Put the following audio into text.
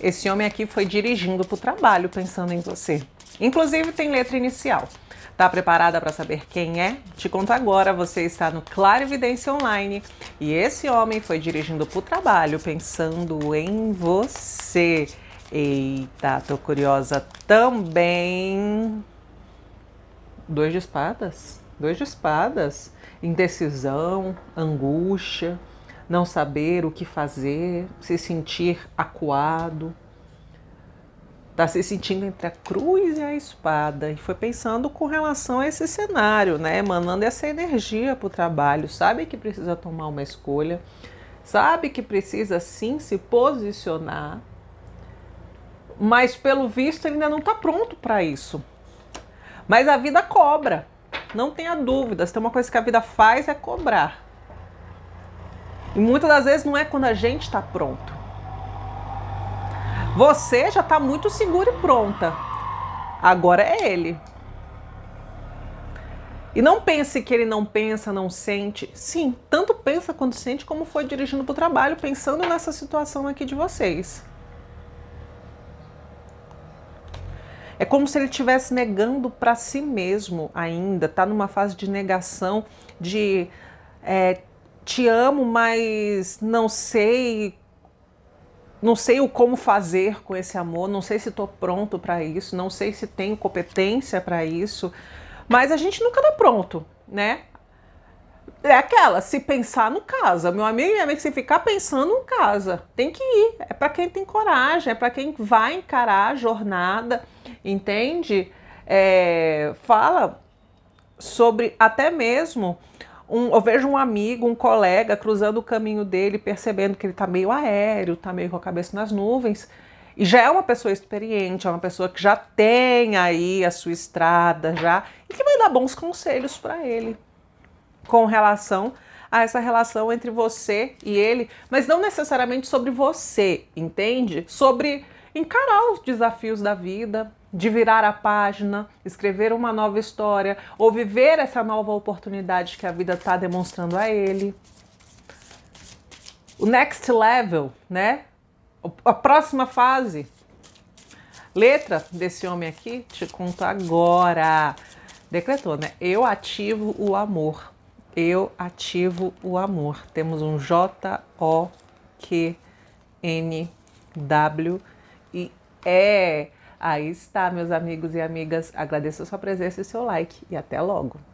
Esse homem aqui foi dirigindo para o trabalho pensando em você. Inclusive tem letra inicial. Tá preparada para saber quem é? Te conto agora, você está no Clarividência Online e esse homem foi dirigindo para o trabalho pensando em você. Eita, tô curiosa também. Dois de espadas? Dois de espadas. Indecisão, angústia não saber o que fazer, se sentir acuado. Está se sentindo entre a cruz e a espada. E foi pensando com relação a esse cenário, né? Mandando essa energia para o trabalho. Sabe que precisa tomar uma escolha. Sabe que precisa sim se posicionar. Mas pelo visto ainda não está pronto para isso. Mas a vida cobra. Não tenha dúvidas. Tem uma coisa que a vida faz é cobrar. E muitas das vezes não é quando a gente está pronto. Você já está muito segura e pronta. Agora é ele. E não pense que ele não pensa, não sente. Sim, tanto pensa quanto sente, como foi dirigindo para o trabalho, pensando nessa situação aqui de vocês. É como se ele estivesse negando para si mesmo ainda, tá numa fase de negação, de é, te amo, mas não sei não sei o como fazer com esse amor, não sei se estou pronto para isso, não sei se tenho competência para isso, mas a gente nunca está pronto, né? É aquela, se pensar no casa, meu amigo e minha amiga, se ficar pensando no casa, tem que ir, é para quem tem coragem, é para quem vai encarar a jornada, entende? É, fala sobre até mesmo um, eu vejo um amigo, um colega cruzando o caminho dele, percebendo que ele está meio aéreo, está meio com a cabeça nas nuvens, e já é uma pessoa experiente, é uma pessoa que já tem aí a sua estrada já e que vai dar bons conselhos para ele com relação a essa relação entre você e ele, mas não necessariamente sobre você, entende? Sobre encarar os desafios da vida, de virar a página, escrever uma nova história ou viver essa nova oportunidade que a vida está demonstrando a ele. O next level, né? A próxima fase. Letra desse homem aqui, te conto agora. Decretou, né? Eu ativo o amor. Eu ativo o amor. Temos um J-O-Q-N-W e é. Aí está, meus amigos e amigas. Agradeço a sua presença e o seu like. E até logo.